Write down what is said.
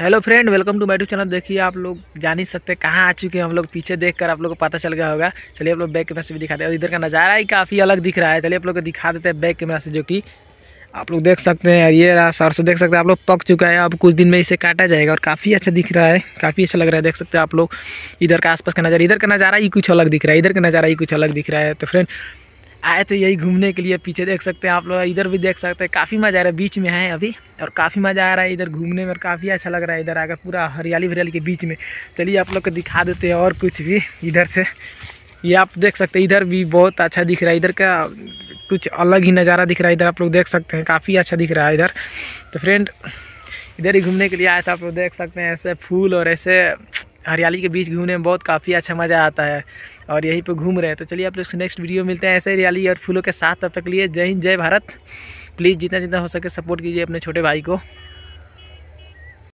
hello friend welcome to माइटू channel देखिए आप लोग जान ही सकते हैं कहाँ आ चुके हैं हम लोग पीछे देखकर आप लोग को पता चल गया होगा चलिए आप लोग बैक कैमरा से भी दिखाते हैं इधर का नज़ारा ही काफ़ी अलग दिख रहा है चलिए आप लोग को दिखा देते हैं बैक कैमरा से जो कि आप लोग देख सकते हैं ये रहा सरसों देख सकते हैं आप लोग पक चुका है अब कुछ दिन में इसे काटा जाएगा और काफ़ी अच्छा दिख रहा है काफ़ी अच्छा लग रहा है देख सकते हैं आप लोग इधर का आसपास का नज़ारा इधर का नज़ारा ही कुछ अलग दिख रहा है इधर का नज़ारा ही कुछ अलग दिख रहा है तो फ्रेंड आए थे यही घूमने के लिए पीछे देख सकते हैं आप लोग इधर भी देख सकते हैं काफ़ी मज़ा आ रहा है बीच में है अभी और काफ़ी मज़ा आ रहा है इधर घूमने में काफ़ी अच्छा लग रहा है इधर आकर पूरा हरियाली हरियाली के बीच में चलिए आप लोग को दिखा देते हैं और कुछ भी इधर से ये आप देख सकते हैं इधर भी बहुत अच्छा दिख रहा है इधर का कुछ अलग ही नज़ारा दिख रहा है इधर आप लोग देख सकते हैं काफ़ी अच्छा दिख रहा है इधर तो फ्रेंड इधर ही घूमने के लिए आया था आप लोग देख सकते हैं ऐसे फूल और ऐसे हरियाली के बीच घूमने में बहुत काफ़ी अच्छा मज़ा आता है और यहीं पर घूम रहे हैं तो चलिए आप लोग नेक्स्ट वीडियो मिलते हैं ऐसे हरियाली और फूलों के साथ तब तक लिए जय हिंद जय भारत प्लीज़ जितना जितना हो सके सपोर्ट कीजिए अपने छोटे भाई को